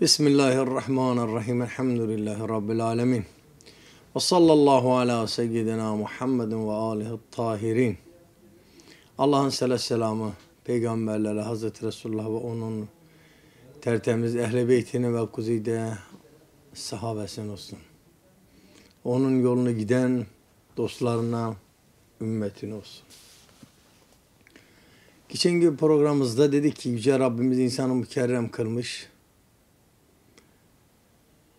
Bismillahirrahmanirrahim. Elhamdülillahi Rabbil alemin. Ve sallallahu ala seyyidina Muhammedin ve alihi tahirin. Allah'ın selatü selamı peygamberlere, Hazreti Resulullah ve onun tertemiz ehli beytini ve kuzide sahabesin olsun. Onun yolunu giden dostlarına, ümmetin olsun. Geçen gün programımızda dedik ki Yüce Rabbimiz insanı mükerrem kılmış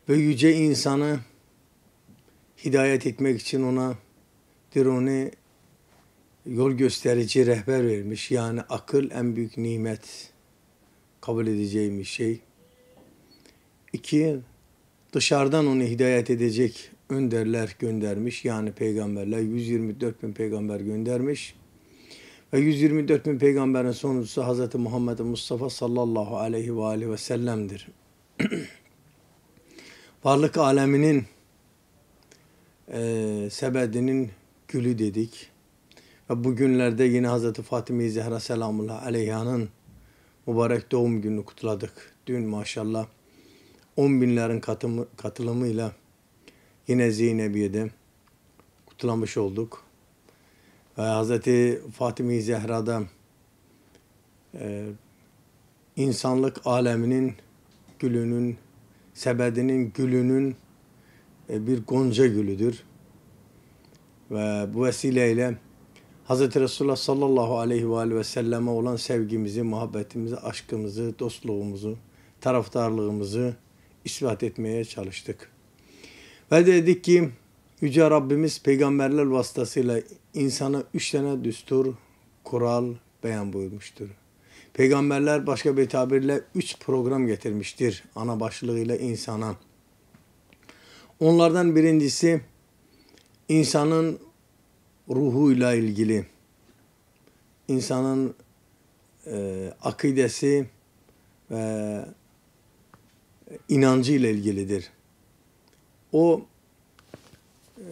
ve yüce insanı hidayet etmek için ona dironi yol gösterici rehber vermiş. Yani akıl en büyük nimet kabul edeceğimiz şey. İki, dışarıdan onu hidayet edecek önderler göndermiş. Yani peygamberler 124 bin peygamber göndermiş. Ve 124 bin peygamberin sonuncusu Hz. Muhammed Mustafa sallallahu aleyhi ve aleyhi ve sellem'dir. varlık aleminin e, sebedinin gülü dedik. Ve bugünlerde yine Hazreti fatime Zehra Selamullah Aleyha'nın mübarek doğum gününü kutladık. Dün maşallah 10 binlerin katımı, katılımıyla yine Zeynebiye'de kutlamış olduk. Ve Hazreti fatime Zehra'da e, insanlık aleminin gülünün Sebedinin gülünün e, bir gonca gülüdür. Ve bu vesileyle Hz. Resulullah sallallahu aleyhi ve, aleyhi ve selleme olan sevgimizi, muhabbetimizi, aşkımızı, dostluğumuzu, taraftarlığımızı ispat etmeye çalıştık. Ve dedik ki Yüce Rabbimiz peygamberler vasıtasıyla insana üç tane düstur, kural beyan buyurmuştur. Peygamberler başka bir tabirle üç program getirmiştir ana başlığıyla insana. Onlardan birincisi insanın ruhuyla ilgili, insanın e, akidesi ve inancı ile ilgilidir. O e,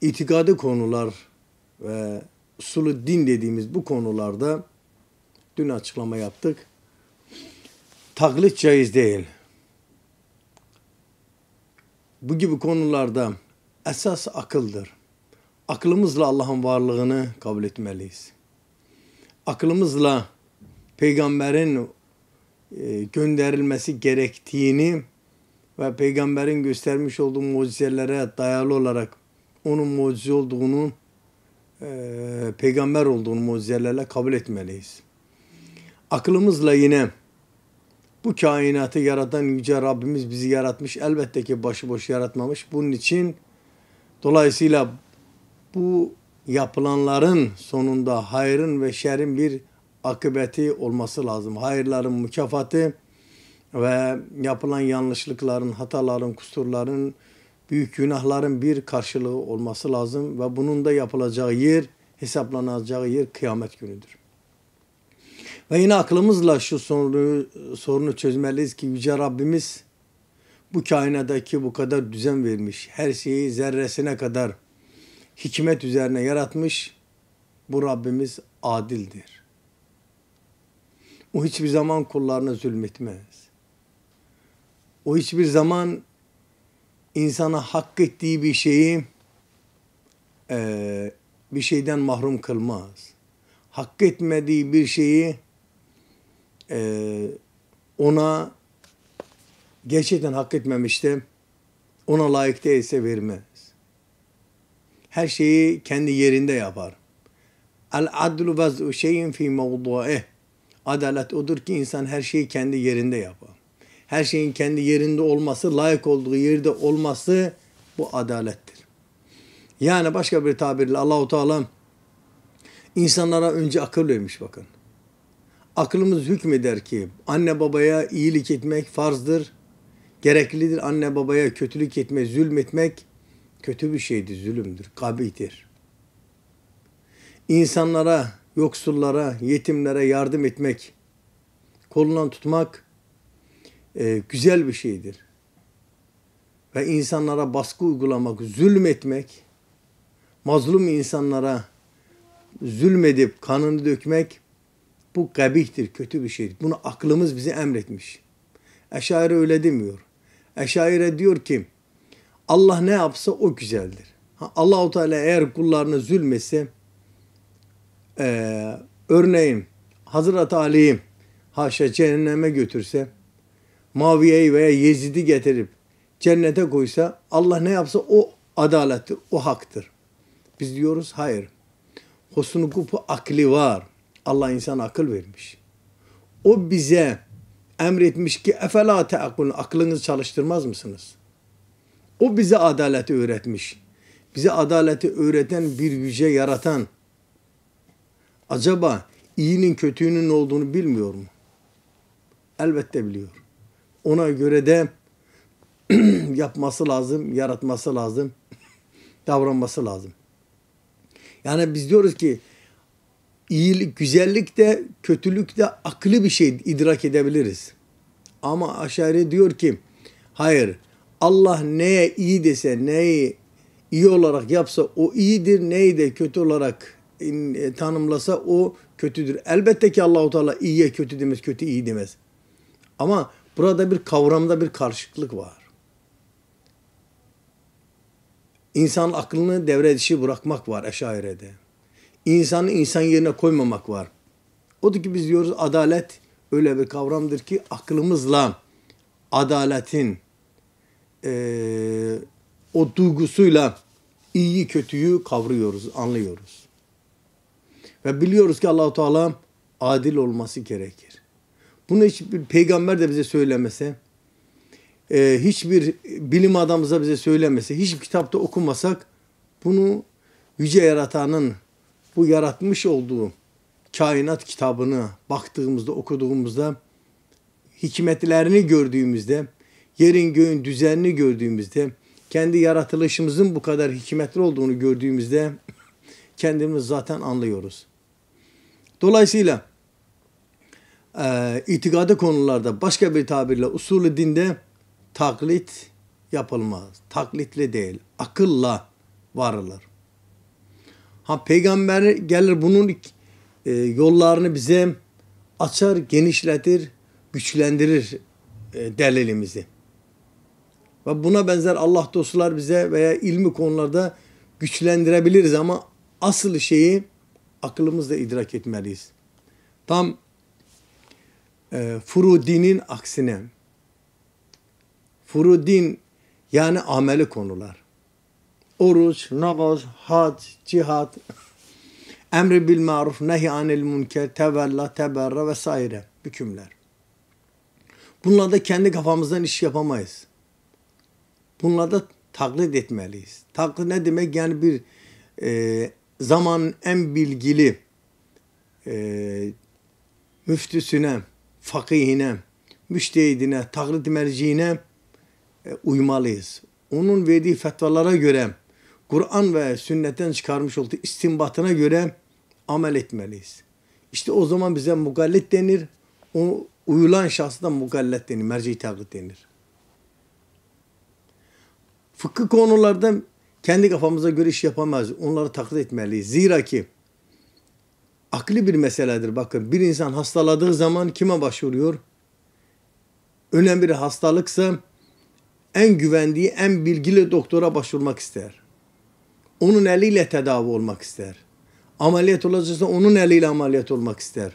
itikadi konular ve sulu din dediğimiz bu konularda Dün açıklama yaptık. Taklit caiz değil. Bu gibi konularda esas akıldır. Aklımızla Allah'ın varlığını kabul etmeliyiz. Aklımızla peygamberin e, gönderilmesi gerektiğini ve peygamberin göstermiş olduğu mucizelere dayalı olarak onun mucize olduğunu, e, peygamber olduğunu mucizelerle kabul etmeliyiz. Aklımızla yine bu kainatı yaratan Yüce Rabbimiz bizi yaratmış. Elbette ki başıboş yaratmamış. Bunun için dolayısıyla bu yapılanların sonunda hayrın ve şerin bir akıbeti olması lazım. Hayırların mükafatı ve yapılan yanlışlıkların, hataların, kusurların, büyük günahların bir karşılığı olması lazım ve bunun da yapılacağı yer, hesaplanacağı yer kıyamet günüdür. Ve yine aklımızla şu sorunu, sorunu çözmeliyiz ki Yüce Rabbimiz bu kainadaki bu kadar düzen vermiş. Her şeyi zerresine kadar hikmet üzerine yaratmış. Bu Rabbimiz adildir. O hiçbir zaman kullarına zulmetmez. O hiçbir zaman insana hak ettiği bir şeyi e, bir şeyden mahrum kılmaz. Hak etmediği bir şeyi e, ona gerçekten hak etmemişti. Ona layık değilse vermez. Her şeyi kendi yerinde yapar. El adlu vez'u şeyin fi mevdu'eh. Adalet odur ki insan her şeyi kendi yerinde yapar. Her şeyin kendi yerinde olması, layık olduğu yerde olması bu adalettir. Yani başka bir tabirle Allahu Teala insanlara önce akıl vermiş bakın. Aklımız hükmeder ki anne babaya iyilik etmek farzdır. Gereklidir anne babaya kötülük etme, zulmetmek kötü bir şeydir, zulümdür, kabidir. İnsanlara, yoksullara, yetimlere yardım etmek, kolundan tutmak e, güzel bir şeydir. Ve insanlara baskı uygulamak, zulmetmek, mazlum insanlara zulmedip kanını dökmek bu kabihtir, kötü bir şeydir. Bunu aklımız bize emretmiş. Eşaire öyle demiyor. Eşaire diyor ki Allah ne yapsa o güzeldir. Allahu Teala eğer kullarını zulmese, e, örneğin Hazreti Ali'yi haşa cehenneme götürse Maviye'yi veya Yezid'i getirip cennete koysa Allah ne yapsa o adalettir, o haktır. Biz diyoruz hayır. Husnü kupu akli var. Allah insana akıl vermiş. O bize emretmiş ki efela teakkulun aklınızı çalıştırmaz mısınız? O bize adaleti öğretmiş. Bize adaleti öğreten bir yüce yaratan. Acaba iyinin kötüyünün ne olduğunu bilmiyor mu? Elbette biliyor. Ona göre de yapması lazım, yaratması lazım, davranması lazım. Yani biz diyoruz ki iyilik, güzellik de kötülük de akıllı bir şey idrak edebiliriz. Ama aşağı diyor ki hayır Allah neye iyi dese neyi iyi olarak yapsa o iyidir neyi de kötü olarak e, tanımlasa o kötüdür. Elbette ki Allahu Teala iyiye kötü demez, kötü iyi demez. Ama burada bir kavramda bir karışıklık var. İnsan aklını devre dışı bırakmak var eşairede insanı insan yerine koymamak var. O da ki biz diyoruz adalet öyle bir kavramdır ki aklımızla adaletin e, o duygusuyla iyi kötüyü kavruyoruz, anlıyoruz. Ve biliyoruz ki Allahu Teala adil olması gerekir. Bunu hiçbir peygamber de bize söylemese, e, hiçbir bilim adamımıza bize söylemese, hiçbir kitapta okumasak bunu yüce yaratanın bu yaratmış olduğu kainat kitabını baktığımızda, okuduğumuzda, hikmetlerini gördüğümüzde, yerin göğün düzenini gördüğümüzde, kendi yaratılışımızın bu kadar hikmetli olduğunu gördüğümüzde kendimiz zaten anlıyoruz. Dolayısıyla e, itikadı konularda başka bir tabirle usulü dinde taklit yapılmaz. Taklitle değil, akılla varılır. Ha peygamber gelir bunun e, yollarını bize açar, genişletir, güçlendirir e, delilimizi. Ve buna benzer Allah dostlar bize veya ilmi konularda güçlendirebiliriz ama asıl şeyi aklımızla idrak etmeliyiz. Tam e, Furudi'nin aksine. Furudin yani ameli konular oruç, namaz, hac, cihat, emri bil maruf, nehi anil münker, tevella, teberra vesaire hükümler. Bunlarda kendi kafamızdan iş yapamayız. Bunlarda taklit etmeliyiz. Taklit ne demek? Yani bir e, zaman en bilgili e, müftüsüne, fakihine, müştehidine, taklit merciine e, uymalıyız. Onun verdiği fetvalara göre Kur'an ve sünnetten çıkarmış olduğu istinbatına göre amel etmeliyiz. İşte o zaman bize mugallet denir. O uyulan şahsına mugallet denir, merci taklit denir. Fıkıh konularda kendi kafamıza göre iş yapamayız. Onları taklit etmeliyiz. Zira ki akli bir meseledir. Bakın bir insan hastaladığı zaman kime başvuruyor? Önemli bir hastalıksa en güvendiği, en bilgili doktora başvurmak ister onun eliyle tedavi olmak ister. Ameliyat olacaksa onun eliyle ameliyat olmak ister.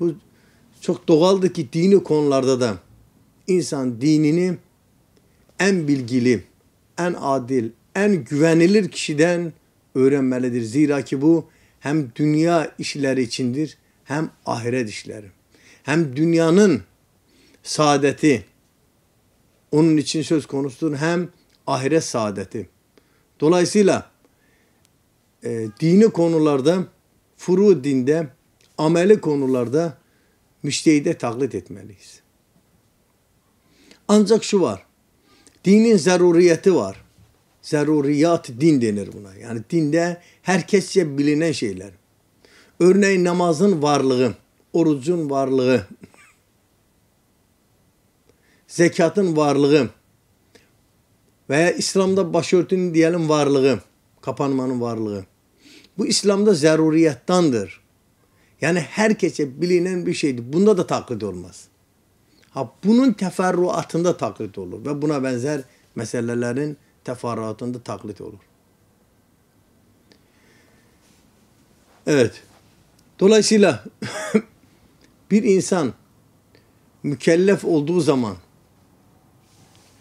Bu çok doğaldı ki dini konularda da insan dinini en bilgili, en adil, en güvenilir kişiden öğrenmelidir. Zira ki bu hem dünya işleri içindir hem ahiret işleri. Hem dünyanın saadeti onun için söz konusudur hem ahiret saadeti. Dolayısıyla e, dini konularda, furu dinde, ameli konularda müştehide taklit etmeliyiz. Ancak şu var, dinin zaruriyeti var. Zaruriyat din denir buna. Yani dinde herkesçe bilinen şeyler. Örneğin namazın varlığı, orucun varlığı, zekatın varlığı, veya İslam'da başörtünün diyelim varlığı, kapanmanın varlığı. Bu İslam'da zaruriyattandır. Yani herkese bilinen bir şeydir. Bunda da taklit olmaz. Ha, bunun teferruatında taklit olur ve buna benzer meselelerin teferruatında taklit olur. Evet. Dolayısıyla bir insan mükellef olduğu zaman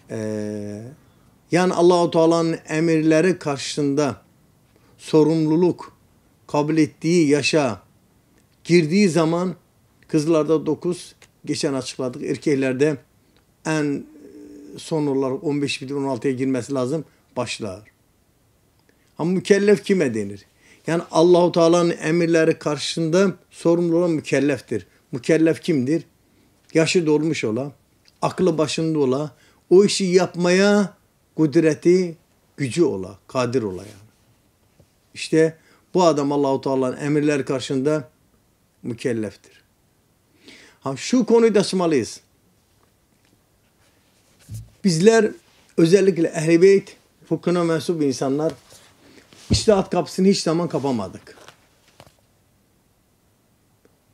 e, yani Allahu Teala'nın emirleri karşısında sorumluluk kabul ettiği yaşa girdiği zaman kızlarda 9 geçen açıkladık erkeklerde en son olarak 15 16'ya girmesi lazım başlar. Ama mükellef kime denir? Yani Allahu Teala'nın emirleri karşısında sorumlu olan mükelleftir. Mükellef kimdir? Yaşı dolmuş ola, aklı başında ola, o işi yapmaya kudreti, gücü ola, kadir ola yani. İşte bu adam Allahu Teala'nın emirler karşısında mükelleftir. Ha şu konuyu da aşmalıyız. Bizler özellikle Ehl-i fıkhına mensup insanlar iştihat kapısını hiç zaman kapamadık.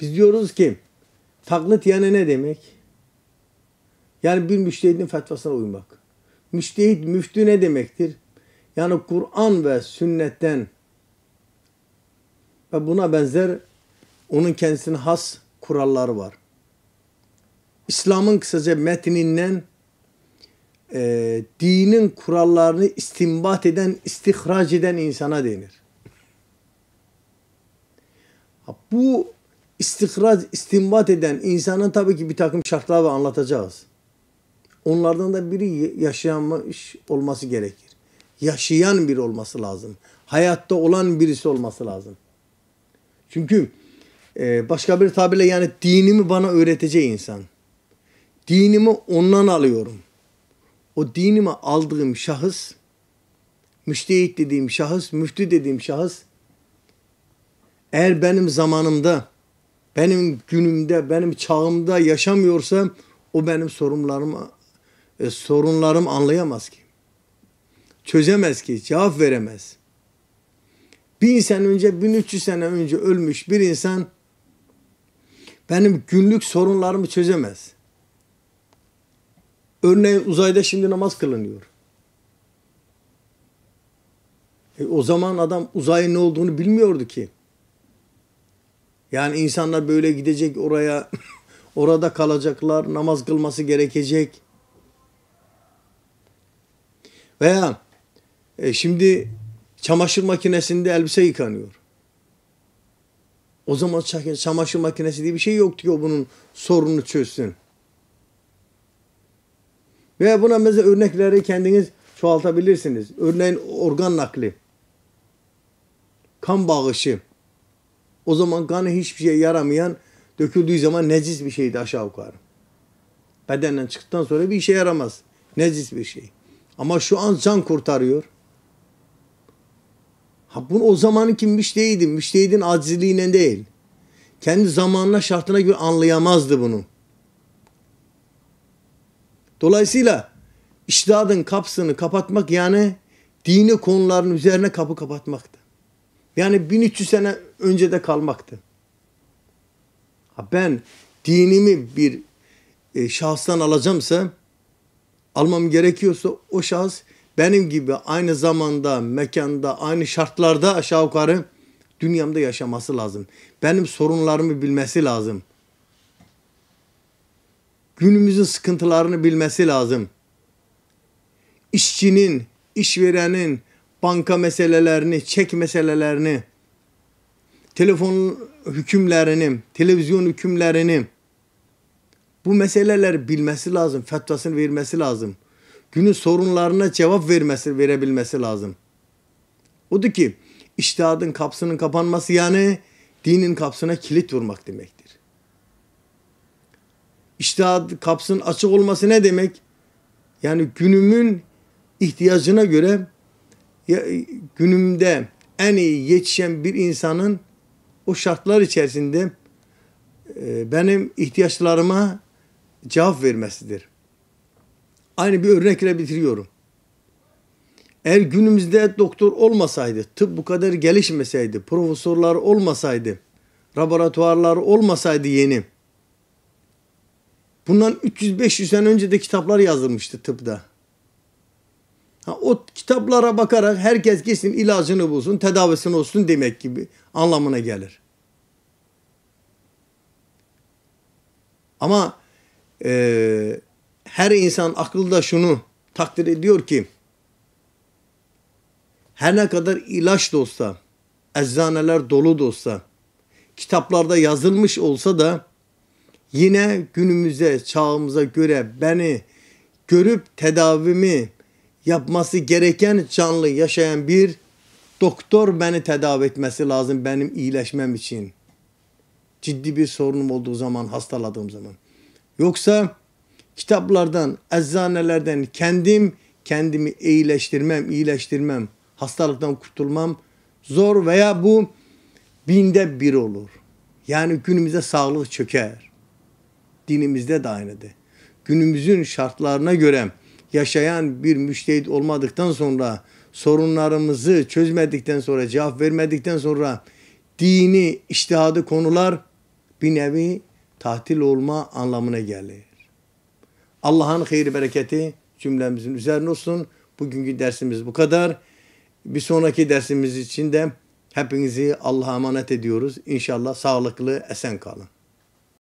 Biz diyoruz ki taklit yani ne demek? Yani bir müştehidin fetvasına uymak. Müştehit, müftü ne demektir? Yani Kur'an ve sünnetten ve buna benzer onun kendisine has kuralları var. İslam'ın kısaca metninden e, dinin kurallarını istimbat eden, istihraç eden insana denir. Bu istihraç, istimbat eden insanın tabii ki bir takım şartlar var. anlatacağız. Onlardan da biri yaşayanmış olması gerekir. Yaşayan biri olması lazım. Hayatta olan birisi olması lazım. Çünkü e, başka bir tabirle yani dinimi bana öğreteceği insan. Dinimi ondan alıyorum. O dinimi aldığım şahıs, müştehit dediğim şahıs, müftü dediğim şahıs eğer benim zamanımda, benim günümde, benim çağımda yaşamıyorsa o benim sorumlarıma e, sorunlarım anlayamaz ki. Çözemez ki, cevap veremez. Bin sene önce, 1300 sene önce ölmüş bir insan benim günlük sorunlarımı çözemez. Örneğin uzayda şimdi namaz kılınıyor. E, o zaman adam uzayın ne olduğunu bilmiyordu ki. Yani insanlar böyle gidecek oraya, orada kalacaklar, namaz kılması gerekecek. Veya e, şimdi çamaşır makinesinde elbise yıkanıyor. O zaman çamaşır makinesi diye bir şey yoktu ki o bunun sorununu çözsün. Ve buna mesela örnekleri kendiniz çoğaltabilirsiniz. Örneğin organ nakli. Kan bağışı. O zaman kanı hiçbir şeye yaramayan döküldüğü zaman necis bir şeydi aşağı yukarı. Bedenden çıktıktan sonra bir işe yaramaz. Necis bir şey. Ama şu an can kurtarıyor. Ha bunu o zamanınki müştehidin, müştehidin acizliğine değil. Kendi zamanına şartına göre anlayamazdı bunu. Dolayısıyla iştihadın kapısını kapatmak yani dini konuların üzerine kapı kapatmaktı. Yani 1300 sene önce de kalmaktı. Ha ben dinimi bir e, şahıstan alacağımsa almam gerekiyorsa o şahıs benim gibi aynı zamanda, mekanda, aynı şartlarda aşağı yukarı dünyamda yaşaması lazım. Benim sorunlarımı bilmesi lazım. Günümüzün sıkıntılarını bilmesi lazım. İşçinin, işverenin, banka meselelerini, çek meselelerini, telefon hükümlerini, televizyon hükümlerini, bu meseleler bilmesi lazım, fetvasını vermesi lazım. Günün sorunlarına cevap vermesi, verebilmesi lazım. O da ki iştihadın kapsının kapanması yani dinin kapsına kilit vurmak demektir. İştihad kapsının açık olması ne demek? Yani günümün ihtiyacına göre ya, günümde en iyi yetişen bir insanın o şartlar içerisinde e, benim ihtiyaçlarıma cevap vermesidir. Aynı bir örnekle bitiriyorum. Eğer günümüzde doktor olmasaydı, tıp bu kadar gelişmeseydi, profesörler olmasaydı, laboratuvarlar olmasaydı yeni, bundan 300-500 sene önce de kitaplar yazılmıştı tıpta. Ha, o kitaplara bakarak herkes kesin ilacını bulsun, tedavisini olsun demek gibi anlamına gelir. Ama e, her insan akılda şunu takdir ediyor ki her ne kadar ilaç da olsa, eczaneler dolu da olsa, kitaplarda yazılmış olsa da yine günümüze, çağımıza göre beni görüp tedavimi yapması gereken canlı yaşayan bir doktor beni tedavi etmesi lazım benim iyileşmem için. Ciddi bir sorunum olduğu zaman, hastaladığım zaman. Yoksa kitaplardan, eczanelerden kendim kendimi iyileştirmem, iyileştirmem, hastalıktan kurtulmam zor veya bu binde bir olur. Yani günümüzde sağlık çöker. Dinimizde de aynıdır. Günümüzün şartlarına göre yaşayan bir müştehit olmadıktan sonra sorunlarımızı çözmedikten sonra, cevap vermedikten sonra dini, iştihadı konular bir nevi tatil olma anlamına gelir. Allah'ın hayır bereketi cümlemizin üzerine olsun. Bugünkü dersimiz bu kadar. Bir sonraki dersimiz için de hepinizi Allah'a emanet ediyoruz. İnşallah sağlıklı, esen kalın.